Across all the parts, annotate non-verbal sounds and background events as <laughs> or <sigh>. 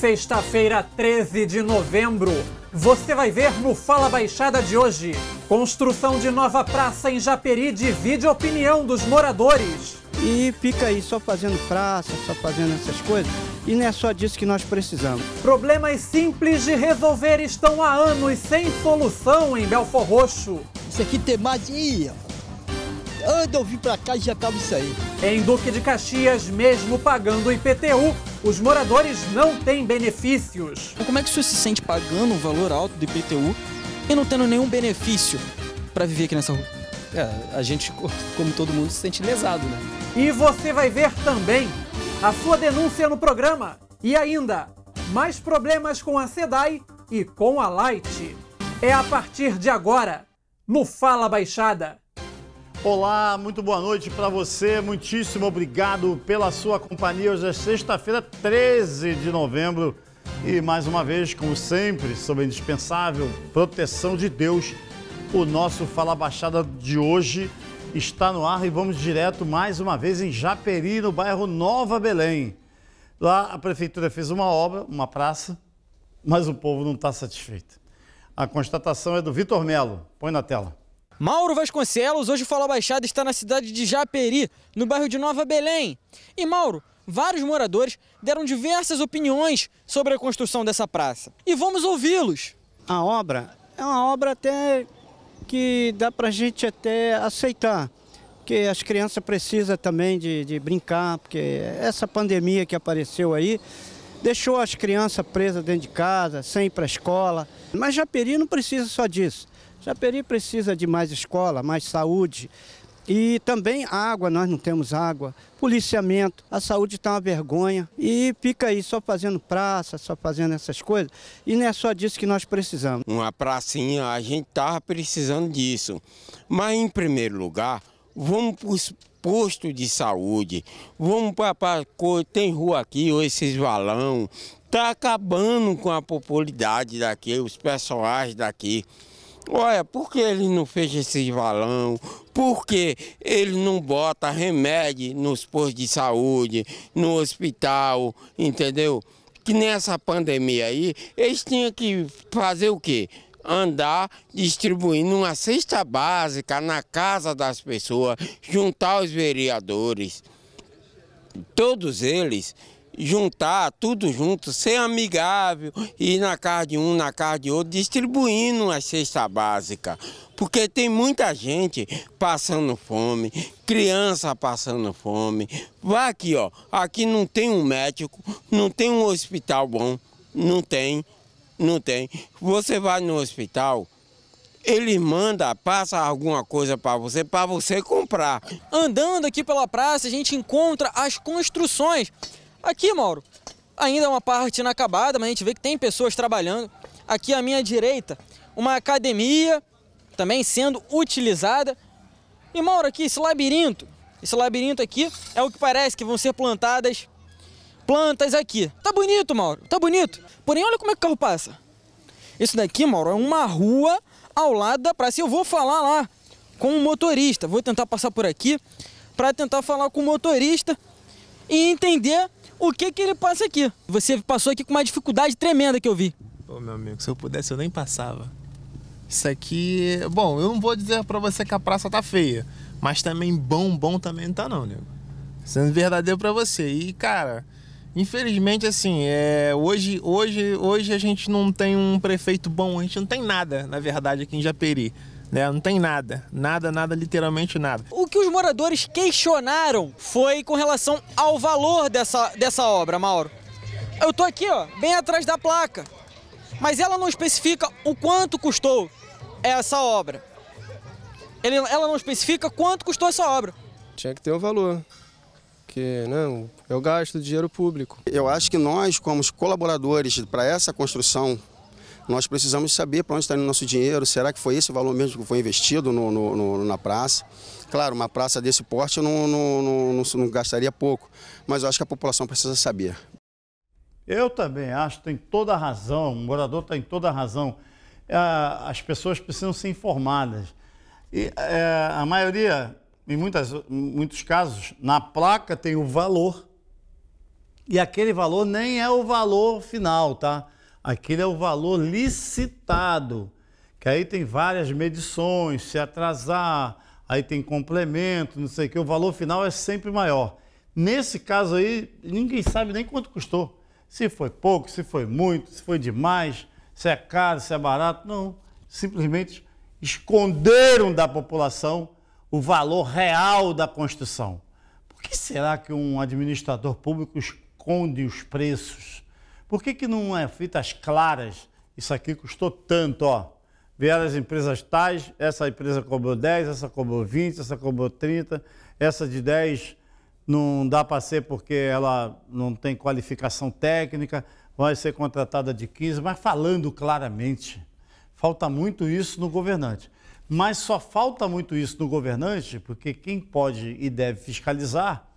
Sexta-feira, 13 de novembro, você vai ver no Fala Baixada de hoje: construção de nova praça em Japeri divide a opinião dos moradores. E fica aí só fazendo praça, só fazendo essas coisas. E não é só disso que nós precisamos. Problemas simples de resolver estão há anos sem solução em Belfor Roxo. Isso aqui tem mais. Ih, Anda, eu vim pra cá e já acaba isso aí. Em Duque de Caxias, mesmo pagando o IPTU, os moradores não têm benefícios. Como é que o senhor se sente pagando um valor alto do IPTU e não tendo nenhum benefício para viver aqui nessa rua? É, a gente, como todo mundo, se sente lesado, né? E você vai ver também a sua denúncia no programa e ainda mais problemas com a SEDAI e com a Light. É a partir de agora, no Fala Baixada. Olá, muito boa noite para você. Muitíssimo obrigado pela sua companhia. Hoje é sexta-feira, 13 de novembro. E mais uma vez, como sempre, sob a indispensável proteção de Deus, o nosso Fala Baixada de hoje está no ar e vamos direto mais uma vez em Japeri, no bairro Nova Belém. Lá a prefeitura fez uma obra, uma praça, mas o povo não está satisfeito. A constatação é do Vitor Melo. Põe na tela. Mauro Vasconcelos, hoje Fala Baixada, está na cidade de Japeri, no bairro de Nova Belém. E Mauro, vários moradores deram diversas opiniões sobre a construção dessa praça. E vamos ouvi-los. A obra é uma obra até que dá para a gente até aceitar, porque as crianças precisam também de, de brincar, porque essa pandemia que apareceu aí deixou as crianças presas dentro de casa, sem ir para a escola. Mas Japeri não precisa só disso. Japeri precisa de mais escola, mais saúde e também água, nós não temos água, policiamento, a saúde está uma vergonha e fica aí só fazendo praça, só fazendo essas coisas e não é só disso que nós precisamos. Uma pracinha, a gente estava tá precisando disso, mas em primeiro lugar, vamos para os postos de saúde, vamos para, tem rua aqui, ou esses valão, está acabando com a popularidade daqui, os personagens daqui. Olha, por que ele não fez esses valão? Por que ele não bota remédio nos postos de saúde, no hospital, entendeu? Que nessa pandemia aí, eles tinham que fazer o quê? andar distribuindo uma cesta básica na casa das pessoas, juntar os vereadores. Todos eles juntar tudo junto, ser amigável, ir na casa de um, na casa de outro, distribuindo a cesta básica. Porque tem muita gente passando fome, criança passando fome. Vá aqui, ó. Aqui não tem um médico, não tem um hospital bom. Não tem, não tem. Você vai no hospital, ele manda, passa alguma coisa para você, para você comprar. Andando aqui pela praça, a gente encontra as construções. Aqui, Mauro, ainda é uma parte inacabada, mas a gente vê que tem pessoas trabalhando. Aqui à minha direita, uma academia também sendo utilizada. E, Mauro, aqui, esse labirinto, esse labirinto aqui é o que parece que vão ser plantadas plantas aqui. Tá bonito, Mauro, tá bonito. Porém, olha como é que o carro passa. Isso daqui, Mauro, é uma rua ao lado da praça. E eu vou falar lá com o motorista. Vou tentar passar por aqui para tentar falar com o motorista e entender o que que ele passa aqui. Você passou aqui com uma dificuldade tremenda que eu vi. Ô, meu amigo, se eu pudesse eu nem passava. Isso aqui, bom, eu não vou dizer para você que a praça tá feia, mas também bom, bom também não tá não, nego. Sendo verdadeiro para você. E cara, infelizmente assim, é, hoje, hoje, hoje a gente não tem um prefeito bom, a gente não tem nada, na verdade, aqui em Japeri. Né? Não tem nada, nada, nada, literalmente nada. O que os moradores questionaram foi com relação ao valor dessa, dessa obra, Mauro. Eu tô aqui, ó, bem atrás da placa, mas ela não especifica o quanto custou essa obra. Ele, ela não especifica quanto custou essa obra. Tinha que ter o um valor porque não, né, é eu gasto dinheiro público. Eu acho que nós, como colaboradores para essa construção nós precisamos saber para onde está indo o nosso dinheiro, será que foi esse valor mesmo que foi investido no, no, no, na praça? Claro, uma praça desse porte eu não, não, não gastaria pouco, mas eu acho que a população precisa saber. Eu também acho, tem toda a razão, o morador tem toda a razão. Ah, as pessoas precisam ser informadas. E é, a maioria, em muitas, muitos casos, na placa tem o valor. E aquele valor nem é o valor final, tá? Aquele é o valor licitado, que aí tem várias medições, se atrasar, aí tem complemento, não sei o que, o valor final é sempre maior. Nesse caso aí, ninguém sabe nem quanto custou. Se foi pouco, se foi muito, se foi demais, se é caro, se é barato. Não. Simplesmente esconderam da população o valor real da construção. Por que será que um administrador público esconde os preços? Por que, que não é fitas claras? Isso aqui custou tanto, ó. Vieram as empresas tais, essa empresa cobrou 10, essa cobrou 20, essa cobrou 30, essa de 10 não dá para ser porque ela não tem qualificação técnica, vai ser contratada de 15, mas falando claramente. Falta muito isso no governante. Mas só falta muito isso no governante, porque quem pode e deve fiscalizar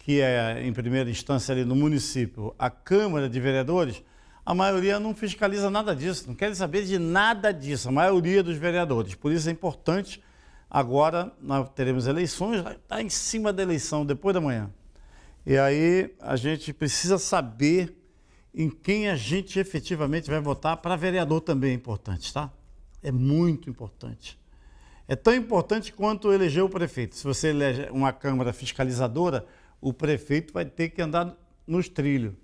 que é em primeira instância ali no município, a Câmara de Vereadores, a maioria não fiscaliza nada disso, não quer saber de nada disso, a maioria dos vereadores. Por isso é importante, agora nós teremos eleições, está em cima da eleição, depois da manhã. E aí a gente precisa saber em quem a gente efetivamente vai votar para vereador também é importante, tá? É muito importante. É tão importante quanto eleger o prefeito. Se você elege uma Câmara fiscalizadora, o prefeito vai ter que andar nos trilhos.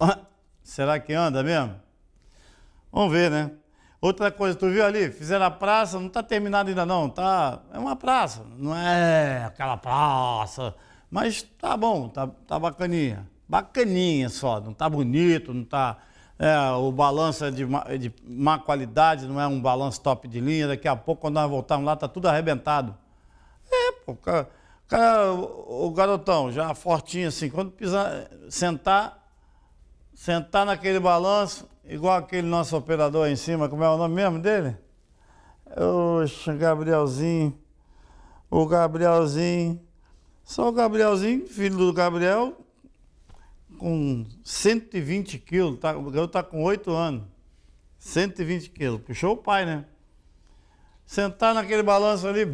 Ah, será que anda mesmo? Vamos ver, né? Outra coisa, tu viu ali? Fizeram a praça, não está terminada ainda não, tá? É uma praça, não é aquela praça, mas tá bom, tá, tá bacaninha. Bacaninha só, não tá bonito, não tá... É, o balanço é de, de má qualidade, não é um balanço top de linha, daqui a pouco quando nós voltarmos lá tá tudo arrebentado. É, pô, cara... Cara, o, garotão, já fortinho assim, quando pisar, sentar, sentar naquele balanço, igual aquele nosso operador aí em cima, como é o nome mesmo dele? Oxe, Gabrielzinho. O Gabrielzinho. Só o Gabrielzinho, filho do Gabriel, com 120 quilos. Tá, o garoto tá com 8 anos. 120 quilos. Puxou o pai, né? Sentar naquele balanço ali,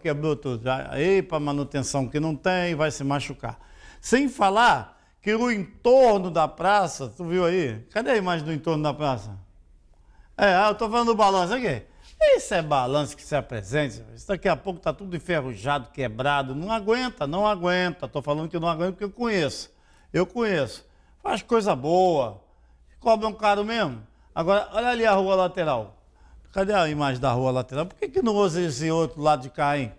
quebrou tudo. Aí para manutenção que não tem, vai se machucar. Sem falar que o entorno da praça, tu viu aí? Cadê a imagem do entorno da praça? É, ah, eu tô falando do balanço aqui. Isso é balanço que se apresenta. Isso daqui a pouco tá tudo enferrujado, quebrado. Não aguenta, não aguenta. Tô falando que não aguenta porque eu conheço. Eu conheço. Faz coisa boa. um caro mesmo. Agora, olha ali a rua lateral. Cadê a imagem da rua lateral? Por que, que não usa esse outro lado de cá, hein?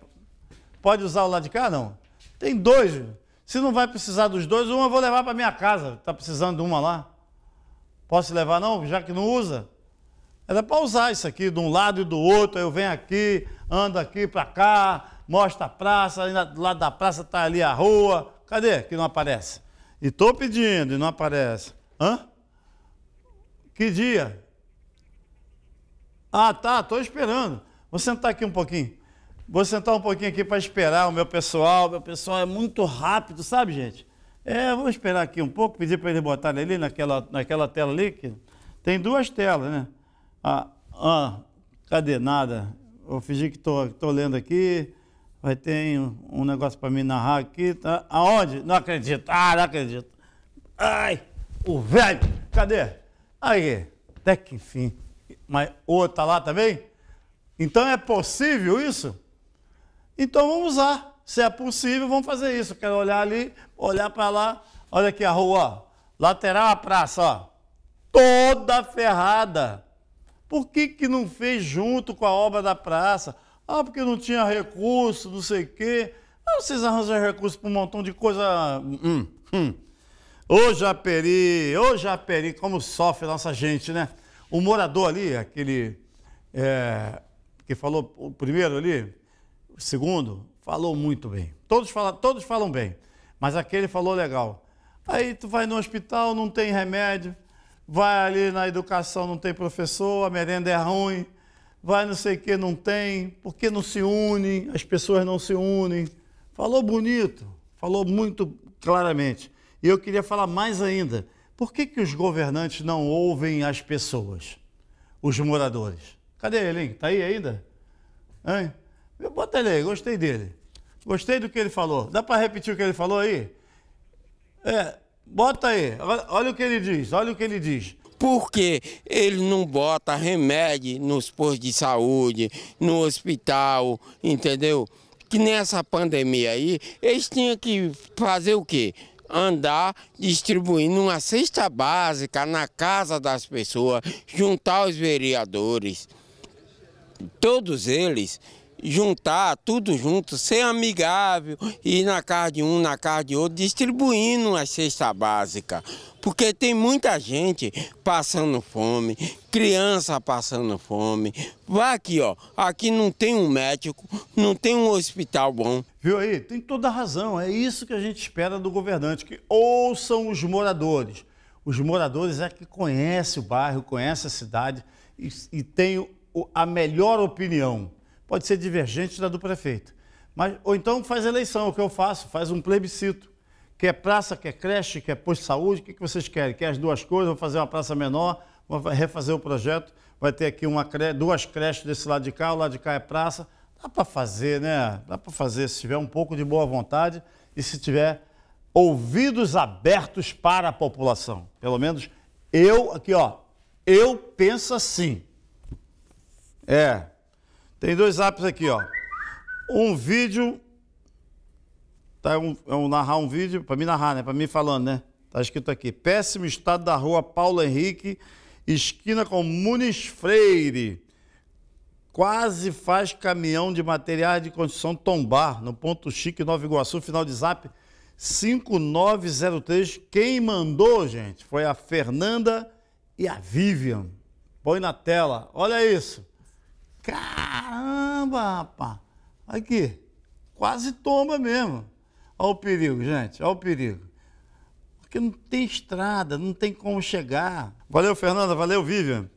Pode usar o lado de cá, não? Tem dois. Se não vai precisar dos dois, uma eu vou levar para minha casa. Tá precisando de uma lá. Posso levar, não? Já que não usa? Era para usar isso aqui de um lado e do outro. Eu venho aqui, ando aqui para cá, mostra a praça. Do lado da praça está ali a rua. Cadê que não aparece? E estou pedindo e não aparece. Hã? Que dia? Ah, tá, estou esperando. Vou sentar aqui um pouquinho. Vou sentar um pouquinho aqui para esperar o meu pessoal. meu pessoal é muito rápido, sabe, gente? É, vou esperar aqui um pouco, pedir para eles botarem ali naquela, naquela tela ali. Que tem duas telas, né? Ah, ah cadê? Nada. Vou fingir que estou lendo aqui. Vai ter um, um negócio para me narrar aqui. Tá? Aonde? Não acredito. Ah, não acredito. Ai, o velho. Cadê? Aí, até que enfim mas outra tá lá também? Então é possível isso? Então vamos lá. Se é possível, vamos fazer isso. Quero olhar ali, olhar para lá. Olha aqui a rua, ó. lateral a praça, ó. toda ferrada. Por que, que não fez junto com a obra da praça? Ah, porque não tinha recurso, não sei o quê. Ah, vocês arranjam recurso para um montão de coisa. Hum, hum, hum. Ô Japeri, ô Japeri, como sofre nossa gente, né? O morador ali, aquele é, que falou o primeiro ali, o segundo, falou muito bem. Todos falam, todos falam bem, mas aquele falou legal. Aí tu vai no hospital, não tem remédio, vai ali na educação, não tem professor, a merenda é ruim, vai não sei o que, não tem, porque não se unem, as pessoas não se unem. Falou bonito, falou muito claramente. E eu queria falar mais ainda. Por que, que os governantes não ouvem as pessoas, os moradores? Cadê ele, hein? Tá aí ainda? Hein? Bota ele aí, gostei dele. Gostei do que ele falou. Dá para repetir o que ele falou aí? É, bota aí. Olha, o que ele diz, olha o que ele diz porque ele não bota remédio nos postos de saúde, no hospital, entendeu? Que nessa pandemia aí, eles tinham que fazer o quê? andar distribuindo uma cesta básica na casa das pessoas, juntar os vereadores. Todos eles juntar tudo junto, ser amigável, ir na casa de um, na casa de outro, distribuindo a cesta básica. Porque tem muita gente passando fome, criança passando fome. vá aqui, ó. Aqui não tem um médico, não tem um hospital bom. Viu aí? Tem toda a razão. É isso que a gente espera do governante, que ouçam os moradores. Os moradores é que conhecem o bairro, conhecem a cidade e, e têm a melhor opinião pode ser divergente da do prefeito. Mas, ou então faz eleição, é o que eu faço, faz um plebiscito. Quer praça, quer creche, quer posto de saúde, o que, que vocês querem? Quer as duas coisas, vou fazer uma praça menor, vou refazer o projeto, vai ter aqui uma, duas creches desse lado de cá, o lado de cá é praça. Dá para fazer, né? Dá para fazer se tiver um pouco de boa vontade e se tiver ouvidos abertos para a população. Pelo menos eu, aqui ó, eu penso assim. É, tem dois apps aqui, ó. Um vídeo. Tá, é um, é um narrar um vídeo, para mim narrar, né? Para mim falando, né? Tá escrito aqui. Péssimo estado da rua Paulo Henrique, esquina com Muniz Freire. Quase faz caminhão de materiais de construção tombar no ponto chique Nova Iguaçu, final de zap 5903. Quem mandou, gente, foi a Fernanda e a Vivian. Põe na tela. Olha isso. Caramba, rapaz! Aqui, quase tomba mesmo. Olha o perigo, gente, olha o perigo. Porque não tem estrada, não tem como chegar. Valeu, Fernanda, valeu, Vivian.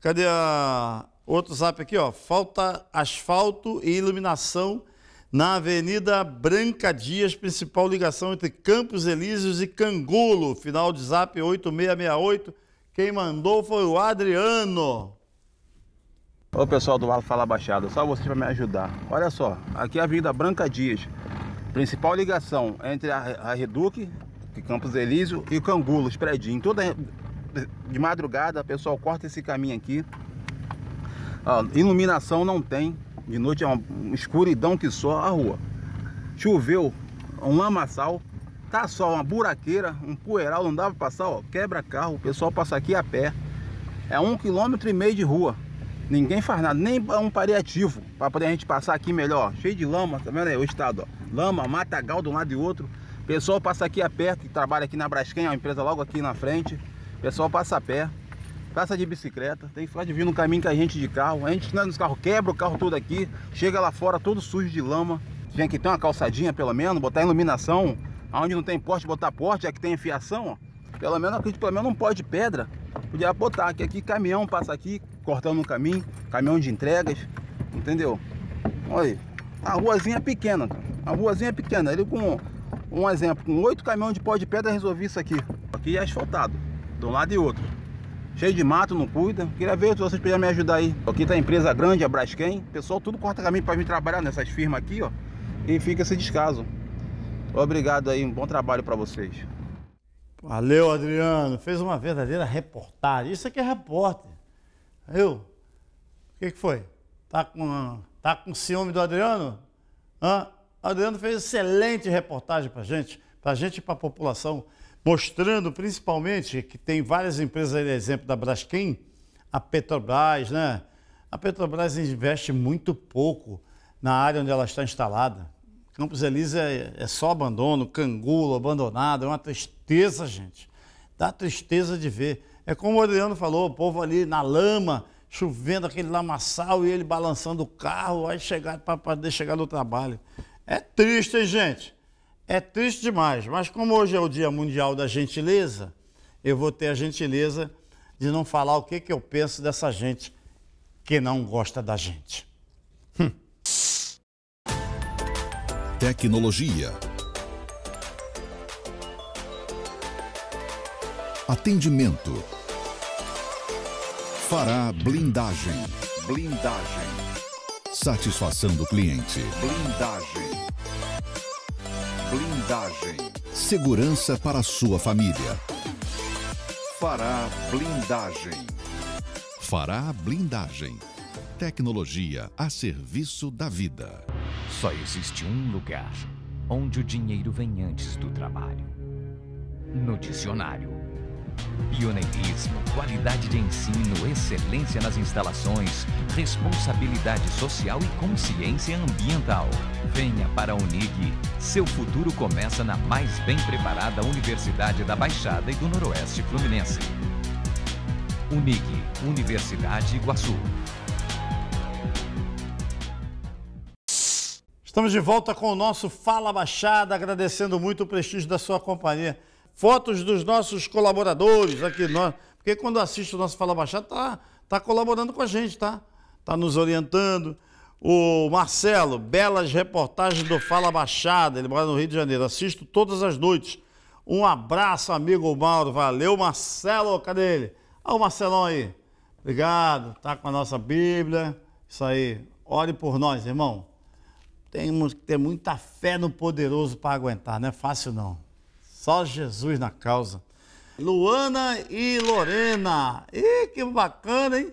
Cadê a outro zap aqui, ó? Falta asfalto e iluminação na Avenida Branca Dias, principal ligação entre Campos Elíseos e Cangulo. Final de zap 8668. Quem mandou foi o Adriano. Ô pessoal do Vale Fala Baixada, só vocês para me ajudar. Olha só, aqui é a Avenida Branca Dias, principal ligação entre a, a Campos Elísio e Cangulos, Predinho. Toda é de madrugada, pessoal, corta esse caminho aqui. iluminação não tem, de noite é uma escuridão que só a rua. Choveu, um lamaçal, tá só uma buraqueira, um poeiral, não dava pra passar, ó, quebra carro, o pessoal passa aqui a pé. É um quilômetro e meio de rua. Ninguém faz nada, nem é um paliativo para poder a gente passar aqui melhor. Cheio de lama, tá vendo aí o estado? Ó. Lama, matagal de um lado e outro. Pessoal passa aqui a pé, que trabalha aqui na Braskem, é uma empresa logo aqui na frente. Pessoal passa a pé, passa de bicicleta, tem que ficar vir no caminho com a gente de carro. A gente né, nos carros, quebra o carro todo aqui, chega lá fora todo sujo de lama. Tinha que ter uma calçadinha pelo menos, botar iluminação. Onde não tem porte, botar porte, é que tem fiação, ó. Pelo menos, aqui pelo menos não pode pedra. Podia botar, que aqui caminhão passa aqui, cortando no caminho, caminhão de entregas, entendeu? Olha aí, a ruazinha é pequena, cara. A ruazinha é pequena. Ele com um exemplo, com oito caminhões de pó de pedra resolvi isso aqui. Aqui é asfaltado, de um lado e outro. Cheio de mato, não cuida. Queria ver se vocês puderem me ajudar aí. Aqui tá a empresa grande, a Braskem. Pessoal, tudo corta caminho para vir trabalhar nessas firmas aqui, ó. E fica esse descaso. Obrigado aí, um bom trabalho para vocês. Valeu, Adriano. Fez uma verdadeira reportagem. Isso aqui é repórter. Eu? O que, que, foi? Tá com, tá com ciúme do Adriano? Hã? O Adriano fez excelente reportagem para gente, para gente e para a população, mostrando principalmente que tem várias empresas, exemplo da Braskem, a Petrobras, né? A Petrobras investe muito pouco na área onde ela está instalada. Campos Elíseos é, é, só abandono, cangulo, abandonado, é uma tristeza, gente. Dá tristeza de ver. É como o Adriano falou, o povo ali na lama, chovendo aquele lamaçal e ele balançando o carro, aí chegar para poder chegar no trabalho. É triste, hein, gente? É triste demais. Mas como hoje é o Dia Mundial da Gentileza, eu vou ter a gentileza de não falar o que, que eu penso dessa gente que não gosta da gente. Hum. Tecnologia. Atendimento Fará blindagem. Blindagem. Satisfação do cliente. Blindagem. Blindagem. Segurança para sua família. Fará blindagem. Fará blindagem. Tecnologia a serviço da vida. Só existe um lugar onde o dinheiro vem antes do trabalho. No dicionário. Pioneirismo, qualidade de ensino, excelência nas instalações, responsabilidade social e consciência ambiental. Venha para a Unig. Seu futuro começa na mais bem preparada Universidade da Baixada e do Noroeste Fluminense. Unig, Universidade Iguaçu. Estamos de volta com o nosso Fala Baixada, agradecendo muito o prestígio da sua companhia fotos dos nossos colaboradores aqui. Nós, porque quando assiste o nosso Fala Baixada, tá, tá colaborando com a gente, tá? Tá nos orientando. O Marcelo, belas reportagens do Fala Baixada, ele mora no Rio de Janeiro. Assisto todas as noites. Um abraço, amigo Mauro. Valeu, Marcelo. Cadê ele? Olha o Marcelão aí. Obrigado. Tá com a nossa Bíblia. Isso aí. Ore por nós, irmão. Temos que ter muita fé no poderoso para aguentar. Não é fácil, não. Só Jesus na causa. Luana e Lorena. E que bacana, hein?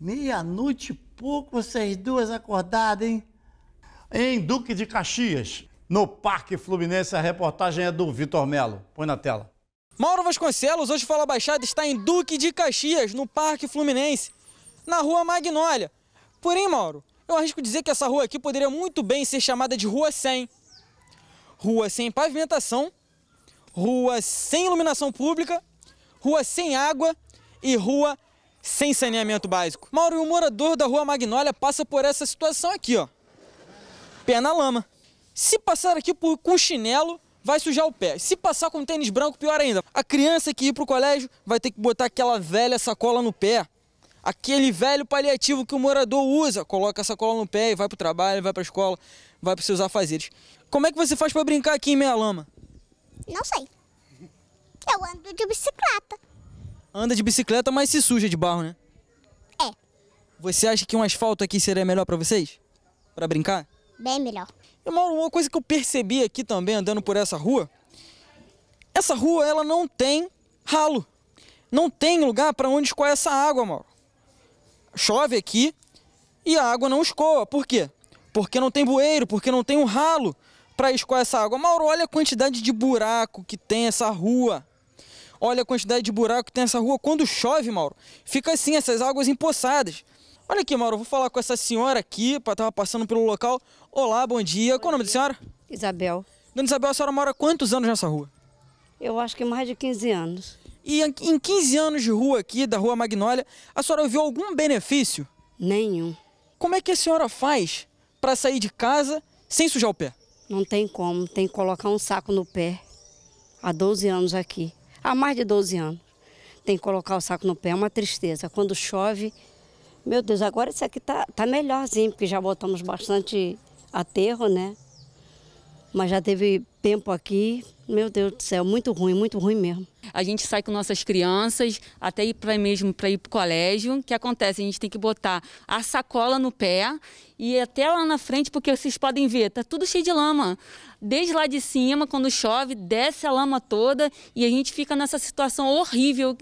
Meia-noite e pouco, vocês duas acordadas, hein? Em Duque de Caxias, no Parque Fluminense, a reportagem é do Vitor Melo. Põe na tela. Mauro Vasconcelos, hoje Fala Baixada, está em Duque de Caxias, no Parque Fluminense, na Rua Magnólia. Porém, Mauro, eu arrisco dizer que essa rua aqui poderia muito bem ser chamada de Rua 100. Rua sem pavimentação ruas sem iluminação pública, ruas sem água e rua sem saneamento básico. Mauro, e um morador da Rua Magnólia passa por essa situação aqui, ó. Pé na lama. Se passar aqui por, com chinelo, vai sujar o pé. Se passar com tênis branco, pior ainda. A criança que ir pro colégio vai ter que botar aquela velha sacola no pé. Aquele velho paliativo que o morador usa, coloca a sacola no pé e vai pro trabalho, vai pra escola, vai pros seus afazeres. Como é que você faz para brincar aqui em meia lama? Não sei. Eu ando de bicicleta. Anda de bicicleta, mas se suja de barro, né? É. Você acha que um asfalto aqui seria melhor para vocês? Para brincar? Bem melhor. E Mauro, uma coisa que eu percebi aqui também, andando por essa rua, essa rua ela não tem ralo. Não tem lugar para onde escoar essa água, Mauro. Chove aqui e a água não escoa. Por quê? Porque não tem bueiro, porque não tem um ralo para escoar essa água. Mauro, olha a quantidade de buraco que tem essa rua. Olha a quantidade de buraco que tem essa rua. Quando chove, Mauro, fica assim, essas águas empoçadas. Olha aqui, Mauro, vou falar com essa senhora aqui, estava passando pelo local. Olá, bom dia. Bom Qual é o nome da senhora? Isabel. Dona Isabel, a senhora mora quantos anos nessa rua? Eu acho que mais de 15 anos. E em 15 anos de rua aqui, da Rua Magnólia, a senhora viu algum benefício? Nenhum. Como é que a senhora faz para sair de casa sem sujar o pé? Não tem como, tem que colocar um saco no pé. Há 12 anos aqui, há mais de 12 anos. Tem que colocar o saco no pé, é uma tristeza. Quando chove, meu Deus, agora isso aqui tá, tá melhorzinho, porque já botamos bastante aterro, né? Mas já teve tempo aqui, meu Deus do céu, muito ruim, muito ruim mesmo. A gente sai com nossas crianças, até ir para mesmo para ir para o colégio. O que acontece? A gente tem que botar a sacola no pé e até lá na frente, porque vocês podem ver, tá tudo cheio de lama. Desde lá de cima, quando chove, desce a lama toda e a gente fica nessa situação horrível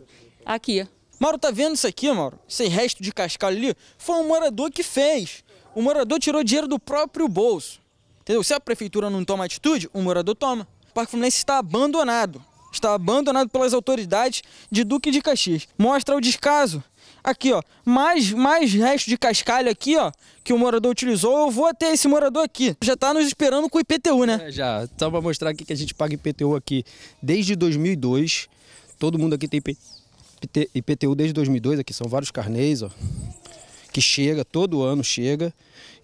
aqui. Mauro, tá vendo isso aqui, Mauro? Esse resto de cascalho ali? Foi um morador que fez. O morador tirou dinheiro do próprio bolso. Entendeu? Se a prefeitura não toma atitude, o morador toma. O Parque Fluminense está abandonado. Está abandonado pelas autoridades de Duque de Caxias. Mostra o descaso. Aqui, ó, mais, mais resto de cascalho aqui, ó, que o morador utilizou. Eu vou até esse morador aqui. Já está nos esperando com o IPTU, né? É, já. Só então, para mostrar aqui que a gente paga IPTU aqui desde 2002. Todo mundo aqui tem IP... IPTU desde 2002. Aqui são vários carnês, ó que chega, todo ano chega.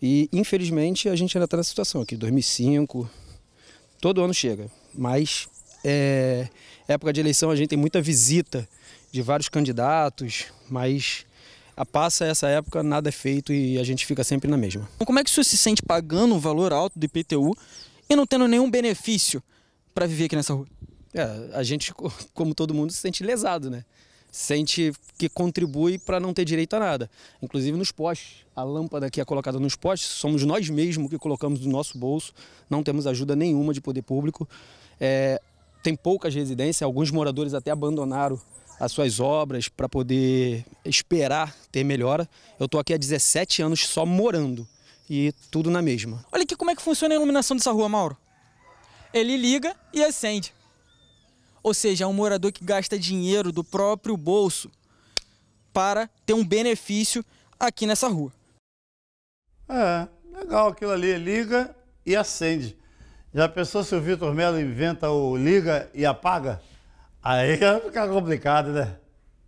E infelizmente a gente ainda está nessa situação aqui, 2005, Todo ano chega, mas é, época de eleição a gente tem muita visita de vários candidatos, mas a passa essa época nada é feito e a gente fica sempre na mesma. Então, como é que o senhor se sente pagando um valor alto do IPTU e não tendo nenhum benefício para viver aqui nessa rua? É, a gente, como todo mundo, se sente lesado, né? sente que contribui para não ter direito a nada. Inclusive nos postes, a lâmpada que é colocada nos postes, somos nós mesmos que colocamos do nosso bolso, não temos ajuda nenhuma de poder público. É, tem poucas residências, alguns moradores até abandonaram as suas obras para poder esperar ter melhora. Eu estou aqui há 17 anos só morando e tudo na mesma. Olha aqui como é que funciona a iluminação dessa rua, Mauro. Ele liga e acende. Ou seja, é um morador que gasta dinheiro do próprio bolso para ter um benefício aqui nessa rua. É, legal aquilo ali. Liga e acende. Já pensou se o Vitor Melo inventa o liga e apaga? Aí <laughs> vai ficar complicado, né?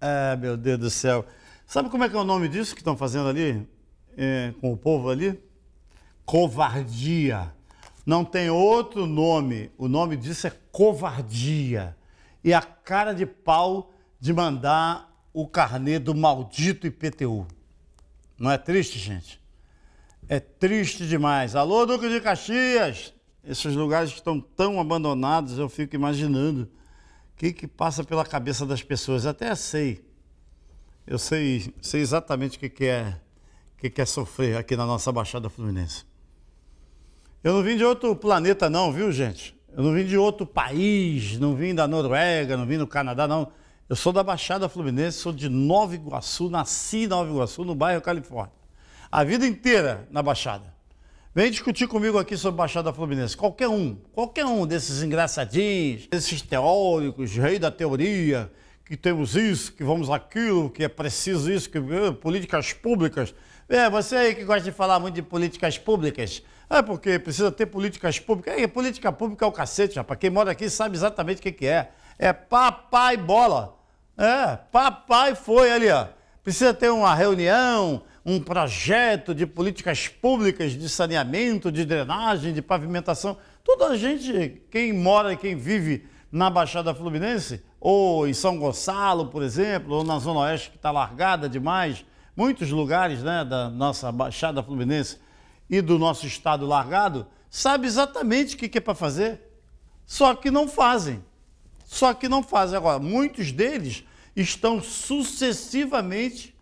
É, meu Deus do céu. Sabe como é que é o nome disso que estão fazendo ali? É, com o povo ali? Covardia. Não tem outro nome. O nome disso é covardia e a cara de pau de mandar o carnê do maldito IPTU. Não é triste, gente? É triste demais. Alô, Duque de Caxias! Esses lugares estão tão abandonados, eu fico imaginando o que, que passa pela cabeça das pessoas. Até sei. Eu sei, sei exatamente o que, que é que quer é sofrer aqui na nossa Baixada Fluminense. Eu não vim de outro planeta, não, viu, gente? Eu não vim de outro país, não vim da Noruega, não vim do Canadá, não. Eu sou da Baixada Fluminense, sou de Nova Iguaçu, nasci em Nova Iguaçu, no bairro Califórnia. A vida inteira na Baixada. Vem discutir comigo aqui sobre Baixada Fluminense. Qualquer um, qualquer um desses engraçadinhos, desses teóricos, rei da teoria, que temos isso, que vamos aquilo, que é preciso isso, que eh, políticas públicas. É, você aí que gosta de falar muito de políticas públicas, é porque precisa ter políticas públicas. E política pública é o cacete, rapaz. Quem mora aqui sabe exatamente o que, que é. É papai bola. É, papai foi ali, ó. Precisa ter uma reunião, um projeto de políticas públicas, de saneamento, de drenagem, de pavimentação. Toda a gente, quem mora e quem vive na Baixada Fluminense, ou em São Gonçalo, por exemplo, ou na Zona Oeste que está largada demais, muitos lugares né, da nossa Baixada Fluminense e do nosso Estado largado sabe exatamente o que é para fazer, só que não fazem. Só que não fazem. Agora, muitos deles estão sucessivamente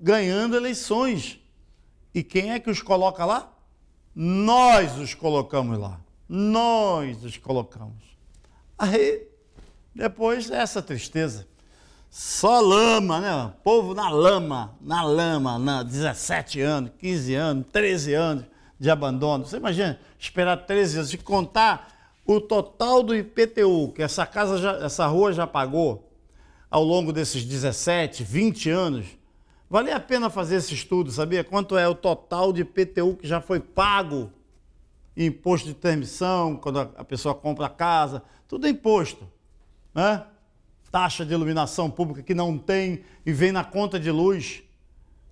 ganhando eleições. E quem é que os coloca lá? Nós os colocamos lá. Nós os colocamos. Aí, depois, essa tristeza. Só lama, né? Povo na lama, na lama, na 17 anos, 15 anos, 13 anos de abandono. Você imagina esperar 13 anos e contar o total do IPTU que essa casa, já, essa rua já pagou ao longo desses 17, 20 anos. Valia a pena fazer esse estudo, sabia? Quanto é o total de IPTU que já foi pago? Imposto de transmissão, quando a pessoa compra a casa, tudo é imposto, né? taxa de iluminação pública que não tem e vem na conta de luz.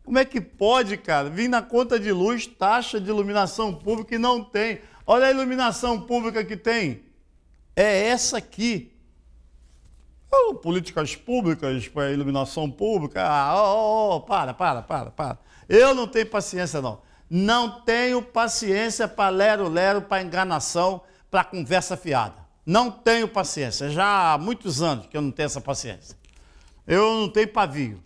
Como é que pode, cara? Vim na conta de luz, taxa de iluminação pública e não tem. Olha a iluminação pública que tem. É essa aqui. Oh, políticas públicas para iluminação pública. Ah, oh, oh, para, para, para, para. Eu não tenho paciência, não. Não tenho paciência para lero-lero, para enganação, para conversa fiada. Não tenho paciência. Já há muitos anos que eu não tenho essa paciência. Eu não tenho pavio.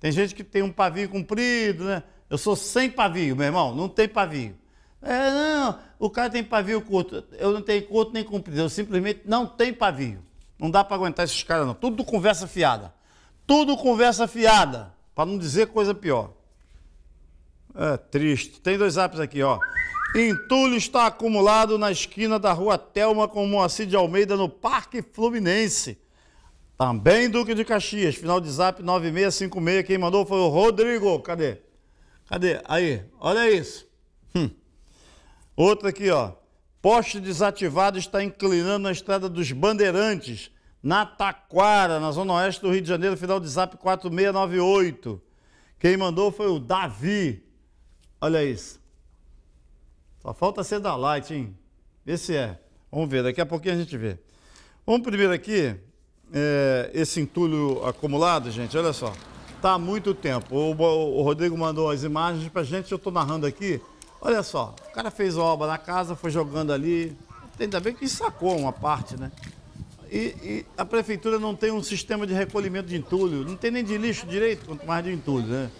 Tem gente que tem um pavio comprido, né? Eu sou sem pavio, meu irmão. Não tem pavio. É, não, o cara tem pavio curto. Eu não tenho curto nem comprido. Eu simplesmente não tenho pavio. Não dá para aguentar esses caras, não. Tudo conversa fiada. Tudo conversa fiada. Para não dizer coisa pior. É triste. Tem dois apps aqui, ó. Entulho está acumulado na esquina da rua Telma com Moacir de Almeida no Parque Fluminense. Também Duque de Caxias, final de zap 9656. Quem mandou foi o Rodrigo. Cadê? Cadê? Aí, olha isso. Hum. Outra aqui, ó. Poste desativado está inclinando na estrada dos Bandeirantes, na Taquara, na zona oeste do Rio de Janeiro, final de zap 4698. Quem mandou foi o Davi. Olha isso. Só falta ser da Light, hein? Esse é. Vamos ver, daqui a pouquinho a gente vê. Vamos primeiro aqui, é, esse entulho acumulado, gente, olha só. Tá há muito tempo. O, o, o Rodrigo mandou as imagens para a gente, eu estou narrando aqui. Olha só, o cara fez obra na casa, foi jogando ali. Ainda bem que sacou uma parte, né? E, e, a prefeitura não tem um sistema de recolhimento de entulho, não tem nem de lixo direito, quanto mais de entulho, né?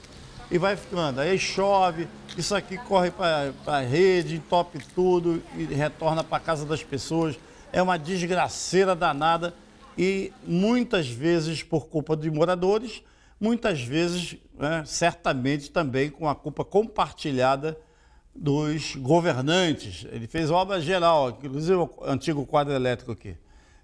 e vai ficando. Aí chove, isso aqui corre para a rede, entope tudo e retorna para casa das pessoas. É uma desgraceira danada e muitas vezes por culpa de moradores, muitas vezes, né, certamente também com a culpa compartilhada dos governantes. Ele fez obra geral, inclusive o antigo quadro elétrico aqui.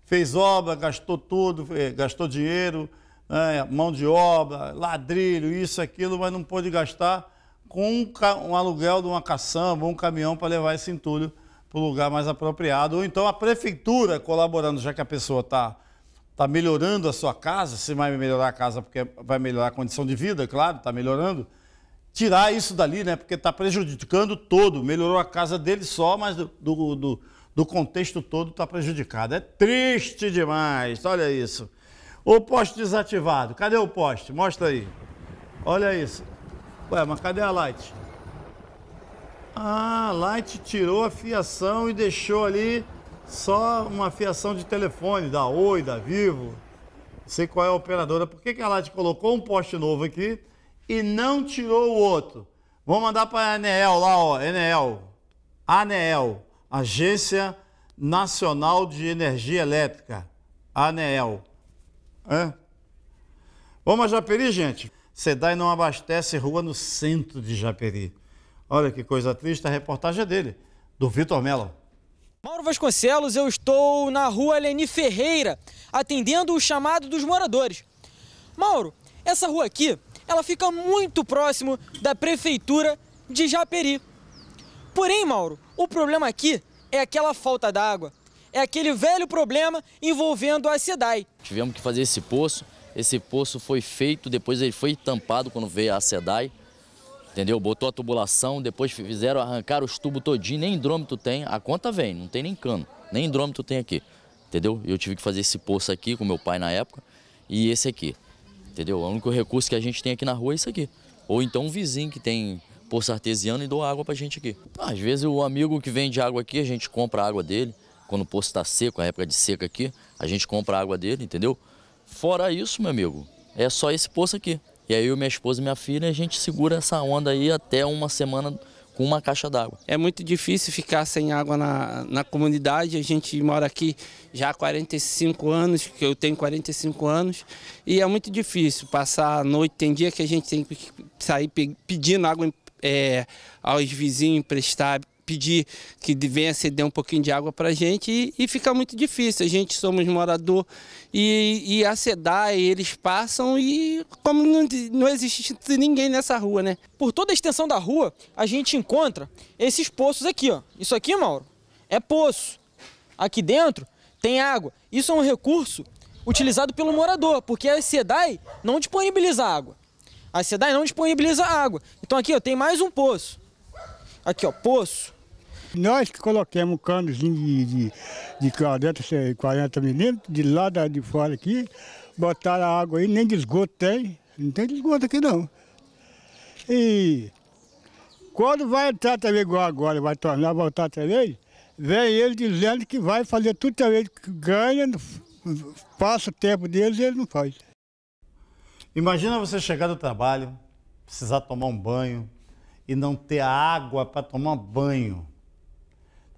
Fez obra, gastou tudo, eh, gastou dinheiro, é, mão de obra, ladrilho, isso, aquilo, mas não pôde gastar com um, um aluguel de uma caçamba, um caminhão para levar esse entulho para o lugar mais apropriado. Ou então a prefeitura colaborando, já que a pessoa está tá melhorando a sua casa, se vai melhorar a casa porque vai melhorar a condição de vida, claro, está melhorando, tirar isso dali, né? Porque está prejudicando todo. Melhorou a casa dele só, mas do, do, do, do contexto todo está prejudicado. É triste demais, olha isso. O poste desativado. Cadê o poste? Mostra aí. Olha isso. Ué, mas cadê a light? Ah, a light tirou a fiação e deixou ali só uma fiação de telefone da Oi, da Vivo. Não sei qual é a operadora. Por que, que a light colocou um poste novo aqui e não tirou o outro? Vou mandar para a Anel lá, ó. Anel. Anel, Agência Nacional de Energia Elétrica. Anel. É. Vamos a Japeri, gente. SEDAI não abastece rua no centro de Japeri. Olha que coisa triste a reportagem é dele, do Vitor Mello. Mauro Vasconcelos, eu estou na rua Leni Ferreira, atendendo o chamado dos moradores. Mauro, essa rua aqui, ela fica muito próximo da prefeitura de Japeri. Porém, Mauro, o problema aqui é aquela falta d'água é aquele velho problema envolvendo a SEDAI. Tivemos que fazer esse poço, esse poço foi feito, depois ele foi tampado quando veio a SEDAI, entendeu? Botou a tubulação, depois fizeram arrancar os tubos todinho, nem hidrômetro tem, a conta vem, não tem nem cano, nem hidrômetro tem aqui, entendeu? Eu tive que fazer esse poço aqui com meu pai na época e esse aqui, entendeu? O único recurso que a gente tem aqui na rua é isso aqui. Ou então um vizinho que tem poço artesiano e doa água pra gente aqui. Às vezes o amigo que vende água aqui, a gente compra a água dele, quando o poço está seco, a época de seca aqui, a gente compra a água dele, entendeu? Fora isso, meu amigo, é só esse poço aqui. E aí eu, minha esposa e minha filha, a gente segura essa onda aí até uma semana com uma caixa d'água. É muito difícil ficar sem água na, na comunidade. A gente mora aqui já há 45 anos, que eu tenho 45 anos, e é muito difícil passar a noite. Tem dia que a gente tem que sair pedindo água é, aos vizinhos emprestar pedir que venha ceder um pouquinho de água para a gente e, e, fica muito difícil. A gente somos morador e, e a SEDAI eles passam e como não, não existe ninguém nessa rua, né? Por toda a extensão da rua, a gente encontra esses poços aqui, ó. Isso aqui, Mauro, é poço. Aqui dentro tem água. Isso é um recurso utilizado pelo morador, porque a SEDAI não disponibiliza água. A SEDAI não disponibiliza água. Então aqui, ó, tem mais um poço. Aqui, ó, poço. Nós que colocamos um cano de, de, de 40, 40 milímetros, de lá de fora aqui, botaram a água aí, nem de esgoto tem, não tem de esgoto aqui não. E quando vai entrar também igual agora, vai tornar voltar também, vem ele dizendo que vai fazer tudo também, que ganha, passa o tempo deles e ele não faz. Imagina você chegar do trabalho, precisar tomar um banho e não ter água para tomar banho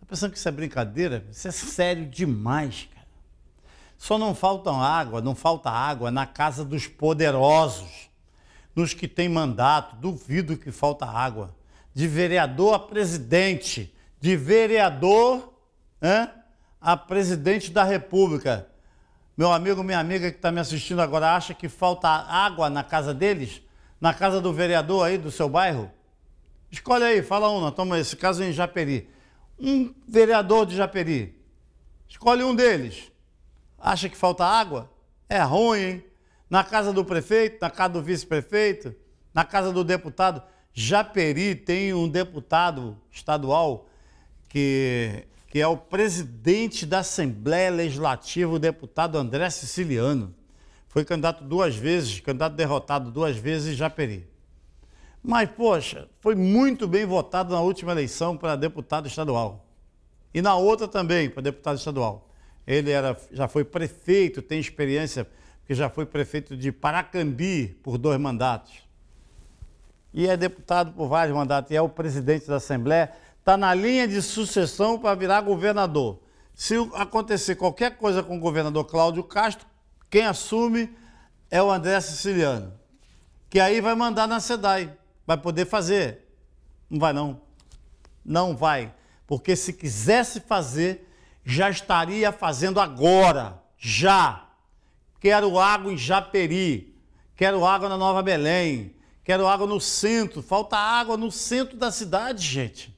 pensando que isso é brincadeira? Isso é sério demais, cara. Só não faltam água, não falta água na casa dos poderosos, nos que têm mandato. Duvido que falta água. De vereador a presidente, de vereador hein, a presidente da República. Meu amigo, minha amiga que está me assistindo agora, acha que falta água na casa deles? Na casa do vereador aí do seu bairro? Escolhe aí, fala um, toma esse caso em Japeri um vereador de Japeri. Escolhe um deles. Acha que falta água? É ruim, hein? Na casa do prefeito, na casa do vice-prefeito, na casa do deputado. Japeri tem um deputado estadual que, que é o presidente da Assembleia Legislativa, o deputado André Siciliano. Foi candidato duas vezes, candidato derrotado duas vezes em Japeri. Mas, poxa, foi muito bem votado na última eleição para deputado estadual. E na outra também, para deputado estadual. Ele era, já foi prefeito, tem experiência, porque já foi prefeito de Paracambi por dois mandatos. E é deputado por vários mandatos, e é o presidente da Assembleia. Está na linha de sucessão para virar governador. Se acontecer qualquer coisa com o governador Cláudio Castro, quem assume é o André Siciliano, que aí vai mandar na SEDAI vai poder fazer. Não vai não. Não vai. Porque se quisesse fazer, já estaria fazendo agora. Já. Quero água em Japeri. Quero água na Nova Belém. Quero água no centro. Falta água no centro da cidade, gente.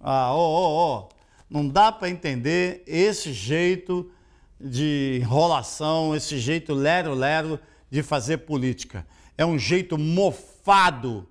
Ah, ó, ó, ó. Não dá para entender esse jeito de enrolação, esse jeito lero-lero de fazer política. É um jeito mofado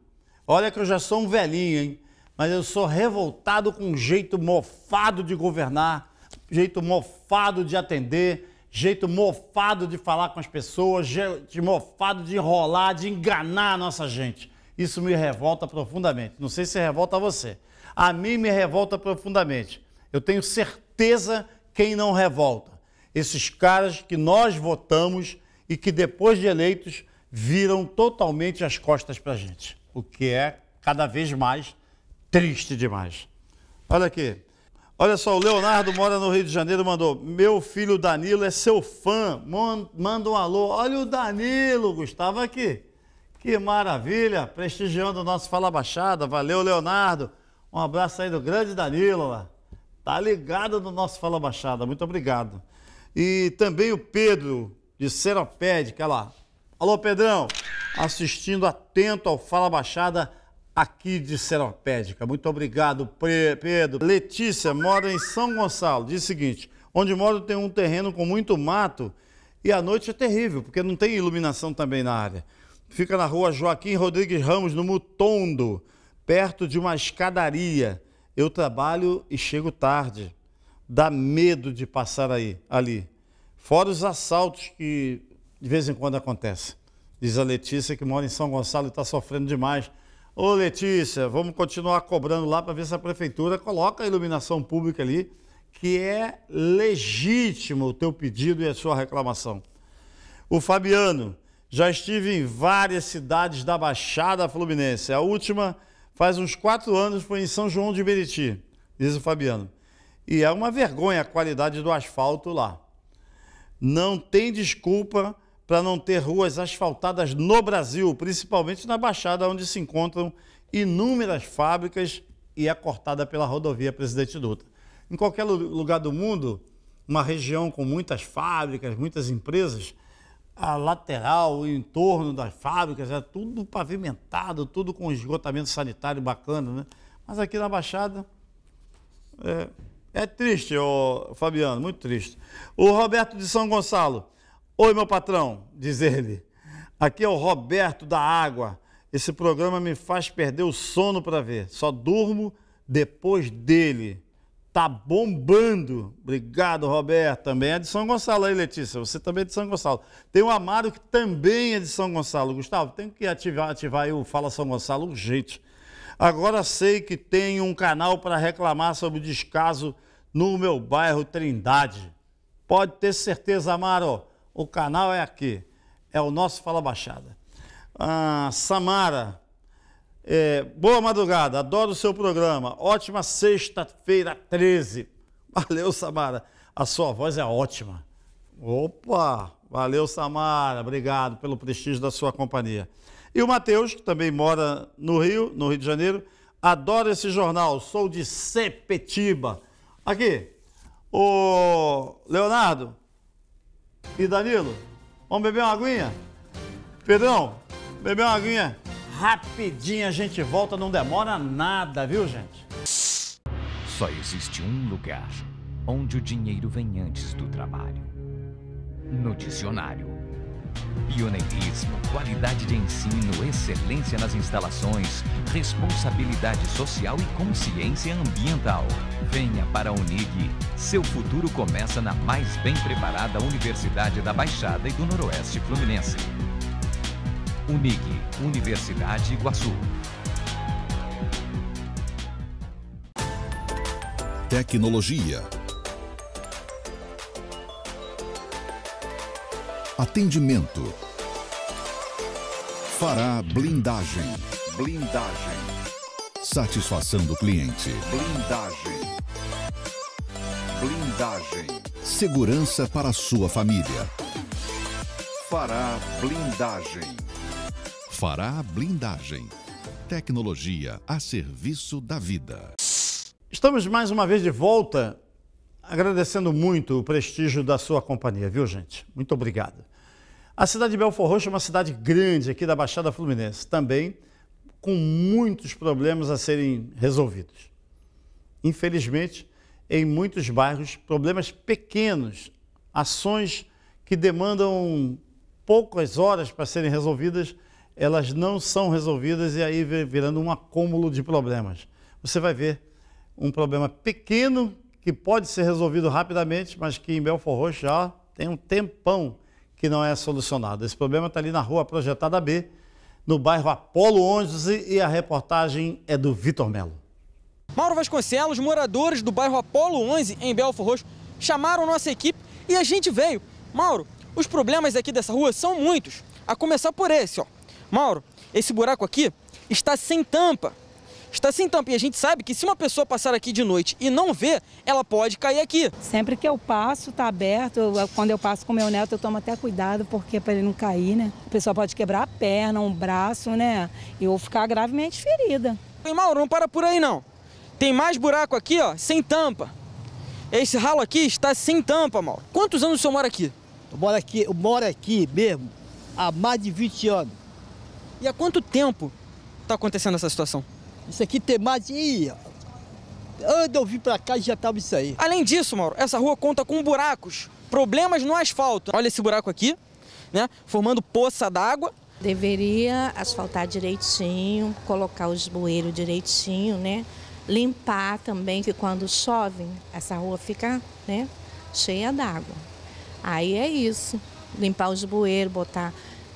Olha que eu já sou um velhinho, hein? Mas eu sou revoltado com o jeito mofado de governar, jeito mofado de atender, jeito mofado de falar com as pessoas, jeito mofado de enrolar, de enganar a nossa gente. Isso me revolta profundamente. Não sei se revolta você. A mim me revolta profundamente. Eu tenho certeza quem não revolta. Esses caras que nós votamos e que depois de eleitos viram totalmente as costas para a gente o que é cada vez mais triste demais. Olha aqui. Olha só, o Leonardo mora no Rio de Janeiro, mandou: Meu filho Danilo é seu fã, manda um alô. Olha o Danilo, Gustavo, aqui. Que maravilha, prestigiando o nosso Fala Baixada. Valeu, Leonardo. Um abraço aí do grande Danilo. Lá. Tá ligado no nosso Fala Baixada, muito obrigado. E também o Pedro, de Seropédica, lá. Alô, Pedrão, assistindo atento ao Fala Baixada aqui de Seropédica. Muito obrigado, Pedro. Letícia mora em São Gonçalo. Diz o seguinte: onde moro tem um terreno com muito mato e a noite é terrível, porque não tem iluminação também na área. Fica na rua Joaquim Rodrigues Ramos, no Mutondo, perto de uma escadaria. Eu trabalho e chego tarde. Dá medo de passar aí, ali. Fora os assaltos que de vez em quando acontece. Diz a Letícia que mora em São Gonçalo e está sofrendo demais. Ô Letícia, vamos continuar cobrando lá para ver se a prefeitura coloca a iluminação pública ali, que é legítimo o teu pedido e a sua reclamação. O Fabiano, já estive em várias cidades da Baixada Fluminense. A última faz uns quatro anos foi em São João de Meriti, diz o Fabiano. E é uma vergonha a qualidade do asfalto lá. Não tem desculpa para não ter ruas asfaltadas no Brasil, principalmente na Baixada, onde se encontram inúmeras fábricas e é cortada pela rodovia Presidente Dutra. Em qualquer lugar do mundo, uma região com muitas fábricas, muitas empresas, a lateral, o entorno das fábricas, é tudo pavimentado, tudo com esgotamento sanitário bacana, né? Mas aqui na Baixada é, é triste, ô, Fabiano, muito triste. O Roberto de São Gonçalo. Oi, meu patrão, diz ele. Aqui é o Roberto da Água. Esse programa me faz perder o sono para ver. Só durmo depois dele. Tá bombando. Obrigado, Roberto. Também é de São Gonçalo aí, Letícia. Você também é de São Gonçalo. Tem o Amaro que também é de São Gonçalo. Gustavo, tem que ativar, ativar aí o Fala São Gonçalo urgente. Agora sei que tem um canal para reclamar sobre o descaso no meu bairro Trindade. Pode ter certeza, Amaro. O canal é aqui. É o nosso Fala Baixada. Ah, Samara. É, boa madrugada, adoro o seu programa. Ótima sexta-feira 13. Valeu, Samara. A sua voz é ótima. Opa! Valeu, Samara. Obrigado pelo prestígio da sua companhia. E o Matheus, que também mora no Rio, no Rio de Janeiro, adoro esse jornal. Sou de Sepetiba. Aqui, o Leonardo, e Danilo, vamos beber uma aguinha? Pedrão, beber uma aguinha? Rapidinho a gente volta, não demora nada, viu, gente? Só existe um lugar onde o dinheiro vem antes do trabalho. No dicionário. Pioneirismo, qualidade de ensino, excelência nas instalações, responsabilidade social e consciência ambiental. Venha para a Unig. Seu futuro começa na mais bem preparada Universidade da Baixada e do Noroeste Fluminense. Unig, Universidade Iguaçu. Tecnologia Atendimento. Fará blindagem. Blindagem. Satisfação do cliente. Blindagem. Blindagem. Segurança para sua família. Fará blindagem. Fará blindagem. Tecnologia a serviço da vida. Estamos mais uma vez de volta agradecendo muito o prestígio da sua companhia, viu, gente? Muito obrigado. A cidade de Belfor Roxo é uma cidade grande aqui da Baixada Fluminense, também com muitos problemas a serem resolvidos. Infelizmente, em muitos bairros, problemas pequenos, ações que demandam poucas horas para serem resolvidas, elas não são resolvidas e aí virando um acúmulo de problemas. Você vai ver um problema pequeno que pode ser resolvido rapidamente, mas que em Belfort Roxo já tem um tempão que não é solucionado. Esse problema está ali na rua Projetada B, no bairro Apolo 11, e a reportagem é do Vitor Melo. Mauro Vasconcelos, moradores do bairro Apolo 11, em Belfort Roxo, chamaram nossa equipe e a gente veio. Mauro, os problemas aqui dessa rua são muitos, a começar por esse, ó. Mauro, esse buraco aqui está sem tampa está sem assim, tampa. E a gente sabe que se uma pessoa passar aqui de noite e não ver, ela pode cair aqui. Sempre que eu passo, está aberto. Eu, quando eu passo com meu neto, eu tomo até cuidado, porque é para ele não cair, né? A pessoa pode quebrar a perna, um braço, né? E ou ficar gravemente ferida. E Mauro, não para por aí não. Tem mais buraco aqui, ó, sem tampa. Esse ralo aqui está sem tampa, Mauro. Quantos anos o senhor mora aqui? Eu moro aqui, eu moro aqui mesmo há mais de 20 anos. E há quanto tempo está acontecendo essa situação? Isso aqui tem mais. Ih, anda eu vim pra cá e já tava isso aí. Além disso, Mauro, essa rua conta com buracos, problemas no asfalto. Olha esse buraco aqui, né? Formando poça d'água. Deveria asfaltar direitinho, colocar os bueiros direitinho, né? Limpar também, que quando chove, essa rua fica né, cheia d'água. Aí é isso. Limpar os bueiros, botar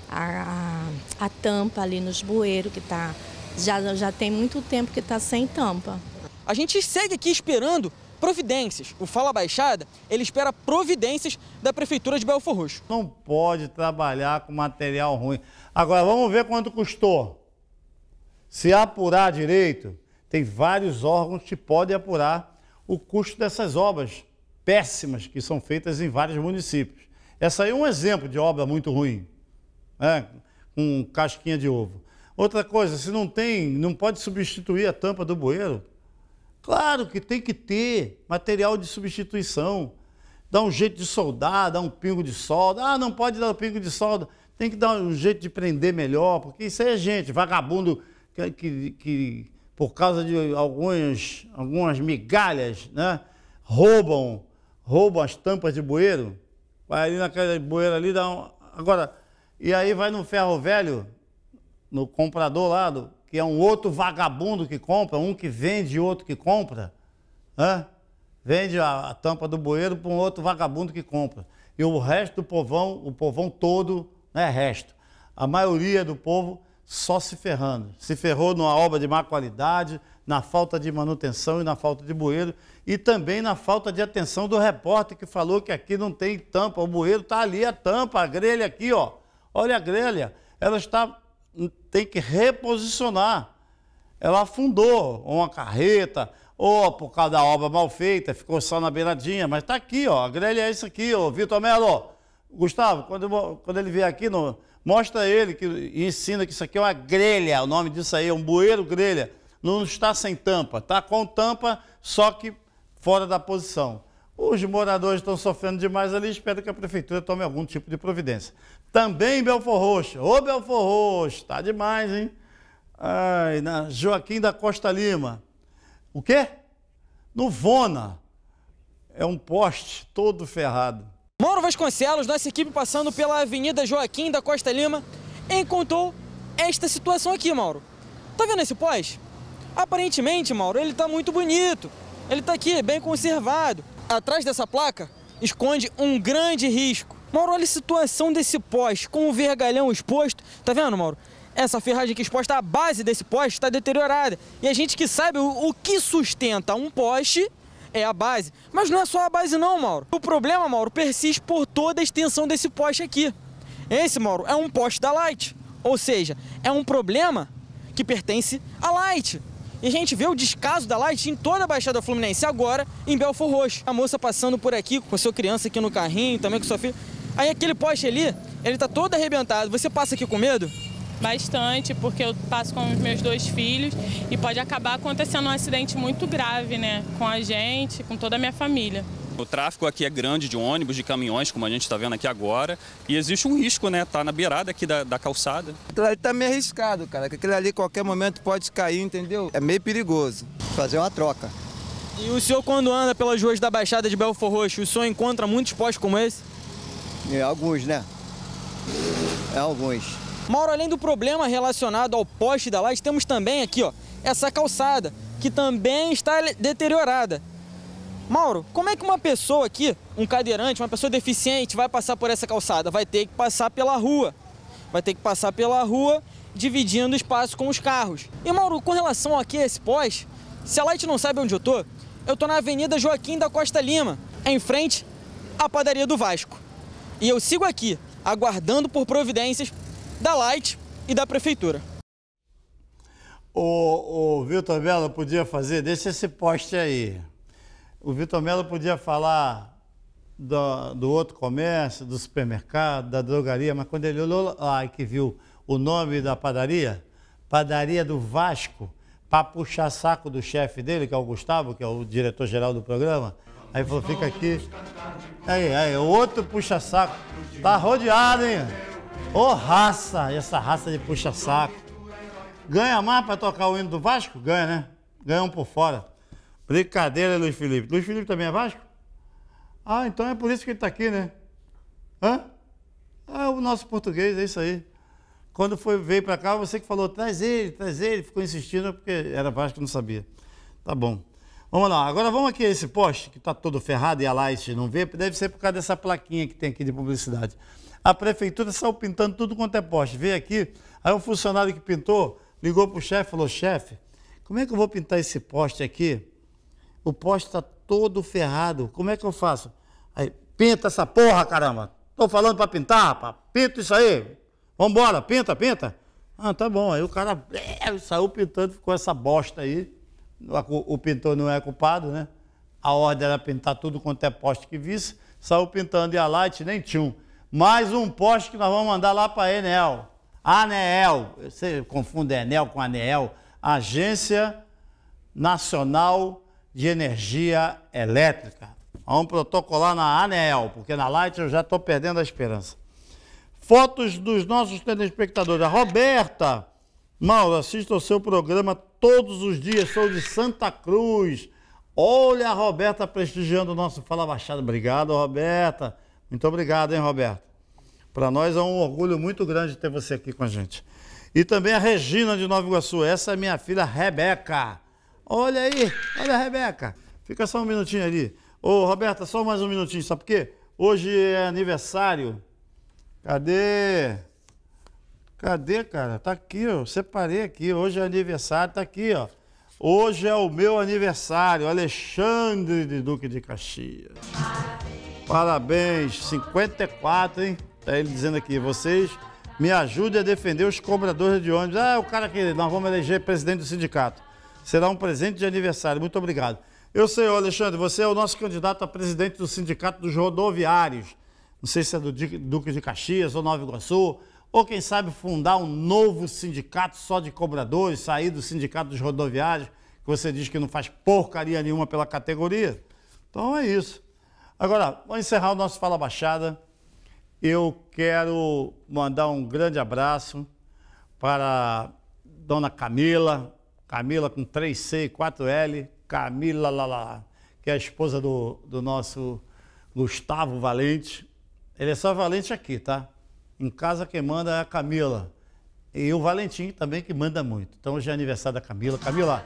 a, a, a tampa ali nos bueiros que tá já, já tem muito tempo que está sem tampa. A gente segue aqui esperando providências. O Fala Baixada, ele espera providências da Prefeitura de Belfor Roxo. Não pode trabalhar com material ruim. Agora, vamos ver quanto custou. Se apurar direito, tem vários órgãos que podem apurar o custo dessas obras péssimas que são feitas em vários municípios. Essa aí é um exemplo de obra muito ruim, né? com casquinha de ovo. Outra coisa, se não tem, não pode substituir a tampa do bueiro. Claro que tem que ter material de substituição. Dá um jeito de soldar, dá um pingo de solda. Ah, não pode dar um pingo de solda. Tem que dar um jeito de prender melhor, porque isso aí é gente, vagabundo que, que, que por causa de algumas, algumas migalhas, né? Roubam, roubam as tampas de bueiro. Vai ali naquela bueira ali, dá um... Agora, e aí vai no ferro velho, no comprador lá, do, que é um outro vagabundo que compra, um que vende e outro que compra. Né? Vende a, a tampa do bueiro para um outro vagabundo que compra. E o resto do povão, o povão todo, né, é resto. A maioria do povo só se ferrando. Se ferrou numa obra de má qualidade, na falta de manutenção e na falta de bueiro, e também na falta de atenção do repórter que falou que aqui não tem tampa, o bueiro está ali, a tampa, a grelha aqui, ó. Olha a grelha, ela está tem que reposicionar. Ela afundou uma carreta, ou por causa da obra mal feita, ficou só na beiradinha, mas está aqui, ó, a grelha é isso aqui, ó, Vitor Melo. Gustavo, quando, quando ele vier aqui, no, mostra ele que, e ensina que isso aqui é uma grelha, o nome disso aí é um bueiro grelha. Não está sem tampa, está com tampa, só que fora da posição. Os moradores estão sofrendo demais ali, espero que a prefeitura tome algum tipo de providência. Também Belfor Roxo. Ô Belfor Roxo, tá demais, hein? Ai, na Joaquim da Costa Lima. O quê? No Vona, É um poste todo ferrado. Mauro Vasconcelos, nossa equipe passando pela Avenida Joaquim da Costa Lima, encontrou esta situação aqui, Mauro. Tá vendo esse poste? Aparentemente, Mauro, ele tá muito bonito. Ele tá aqui, bem conservado. Atrás dessa placa, esconde um grande risco Mauro, olha a situação desse poste, com o vergalhão exposto. Tá vendo, Mauro? Essa ferragem aqui exposta, a base desse poste está deteriorada. E a gente que sabe o, o que sustenta um poste é a base. Mas não é só a base não, Mauro. O problema, Mauro, persiste por toda a extensão desse poste aqui. Esse, Mauro, é um poste da Light. Ou seja, é um problema que pertence à Light. E a gente vê o descaso da Light em toda a Baixada Fluminense, agora em Belfor Roxo. A moça passando por aqui com a sua criança aqui no carrinho, também com sua filha. Aí aquele poste ali, ele tá todo arrebentado. Você passa aqui com medo? Bastante, porque eu passo com os meus dois filhos e pode acabar acontecendo um acidente muito grave, né? Com a gente, com toda a minha família. O tráfego aqui é grande de ônibus, de caminhões, como a gente está vendo aqui agora. E existe um risco, né? Tá na beirada aqui da, da calçada. Aquilo então, ali tá meio arriscado, cara. Que aquilo ali qualquer momento pode cair, entendeu? É meio perigoso. Fazer uma troca. E o senhor, quando anda pelas ruas da Baixada de Belfort Roxo, o senhor encontra muitos postes como esse? É, alguns, né? É, alguns. Mauro, além do problema relacionado ao poste da laje, temos também aqui, ó, essa calçada, que também está deteriorada. Mauro, como é que uma pessoa aqui, um cadeirante, uma pessoa deficiente, vai passar por essa calçada? Vai ter que passar pela rua. Vai ter que passar pela rua, dividindo espaço com os carros. E, Mauro, com relação aqui a esse pós, se a Light não sabe onde eu tô, eu tô na Avenida Joaquim da Costa Lima, em frente à padaria do Vasco. E eu sigo aqui, aguardando por providências da Light e da Prefeitura. O, o Vitor Mello podia fazer, deixa esse poste aí. O Vitor Mello podia falar do, do, outro comércio, do supermercado, da drogaria, mas quando ele olhou lá e que viu o nome da padaria, Padaria do Vasco, para puxar saco do chefe dele, que é o Gustavo, que é o diretor-geral do programa, Aí falou, fica aqui. Aí, aí, outro puxa-saco. Tá rodeado, hein? Ô oh, raça, essa raça de puxa-saco. Ganha mais pra tocar o hino do Vasco? Ganha, né? Ganha um por fora. Brincadeira, Luiz Felipe. Luiz Felipe também é Vasco? Ah, então é por isso que ele tá aqui, né? Hã? Ah, o nosso português, é isso aí. Quando foi, veio para cá, você que falou, traz ele, traz ele, ficou insistindo, porque era Vasco, não sabia. Tá bom. Vamos lá, agora vamos aqui a esse poste que está todo ferrado e a Light não vê, deve ser por causa dessa plaquinha que tem aqui de publicidade. A prefeitura saiu pintando tudo quanto é poste. Veio aqui, aí um funcionário que pintou ligou para o chefe e falou: chefe, como é que eu vou pintar esse poste aqui? O poste está todo ferrado, como é que eu faço? Aí, pinta essa porra, caramba! Estou falando para pintar, rapaz, pinta isso aí! Vambora, pinta, pinta! Ah, tá bom. Aí o cara é, saiu pintando, ficou essa bosta aí o, pintor não é culpado, né? A ordem era pintar tudo quanto é poste que visse, saiu pintando e a Light nem tinha um. Mais um poste que nós vamos mandar lá para a Enel. ANEEL, você confunde a Enel com a ANEEL, Agência Nacional de Energia Elétrica. Vamos protocolar na ANEEL, porque na Light eu já estou perdendo a esperança. Fotos dos nossos telespectadores. A Roberta, Mauro, assista ao seu programa todos os dias, sou de Santa Cruz. Olha a Roberta prestigiando o nosso Fala Baixada. Obrigado, Roberta. Muito obrigado, hein, Roberta. Para nós é um orgulho muito grande ter você aqui com a gente. E também a Regina de Nova Iguaçu. Essa é minha filha Rebeca. Olha aí, olha a Rebeca. Fica só um minutinho ali. Ô, Roberta, só mais um minutinho, sabe por quê? Hoje é aniversário. Cadê? Cadê, cara? Tá aqui, ó. Separei aqui. Hoje é aniversário, tá aqui, ó. Hoje é o meu aniversário, Alexandre de Duque de Caxias. Parabéns, 54, hein? Tá ele dizendo aqui, vocês me ajudem a defender os cobradores de ônibus. Ah, é o cara que nós vamos eleger presidente do sindicato. Será um presente de aniversário. Muito obrigado. Eu sei, Alexandre, você é o nosso candidato a presidente do Sindicato dos Rodoviários. Não sei se é do Duque de Caxias ou Nova Iguaçu. Ou quem sabe fundar um novo sindicato só de cobradores, sair do sindicato dos rodoviários, que você diz que não faz porcaria nenhuma pela categoria. Então é isso. Agora, vou encerrar o nosso Fala Baixada. Eu quero mandar um grande abraço para Dona Camila, Camila com 3C e 4L, Camila Lala, que é a esposa do, do nosso Gustavo Valente. Ele é só valente aqui, tá? Em casa quem manda é a Camila. E o Valentim também que manda muito. Então hoje é aniversário da Camila. Camila,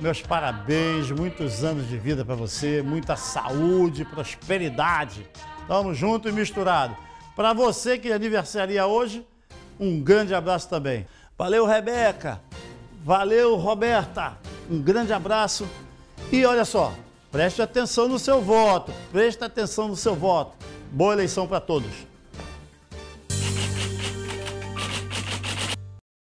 meus parabéns, muitos anos de vida para você, muita saúde, prosperidade. Tamo junto e misturado. Para você que aniversaria hoje, um grande abraço também. Valeu, Rebeca. Valeu, Roberta. Um grande abraço. E olha só, preste atenção no seu voto. Preste atenção no seu voto. Boa eleição para todos.